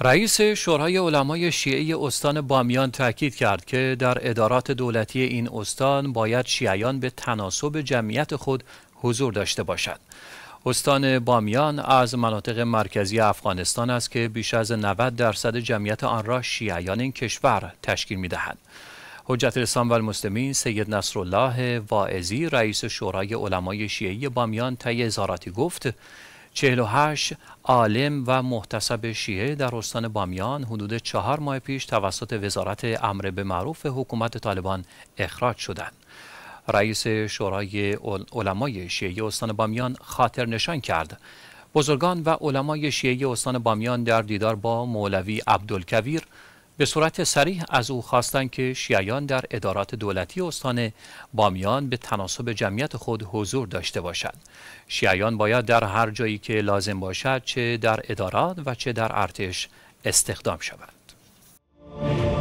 رئیس شورای علمای شیعه استان بامیان تاکید کرد که در ادارات دولتی این استان باید شیعیان به تناسب جمعیت خود حضور داشته باشد. استان بامیان از مناطق مرکزی افغانستان است که بیش از 90 درصد جمعیت آن را شیعیان این کشور تشکیل دهند. حجت الاسلام و المسلمین سید نصرالله واعظی رئیس شورای علمای شیعه بامیان طی اظهاراتی گفت 48 عالم و محتسب شیعه در استان بامیان حدود چهار ماه پیش توسط وزارت امر به معروف حکومت طالبان اخراج شدند. رئیس شورای علمای شیعه استان بامیان خاطر نشان کرد بزرگان و علمای شیعه استان بامیان در دیدار با مولوی عبدالکویر به صورت سریح از او خواستند که شیعیان در ادارات دولتی استان بامیان به تناسب جمعیت خود حضور داشته باشند. شیعیان باید در هر جایی که لازم باشد چه در ادارات و چه در ارتش استخدام شوند.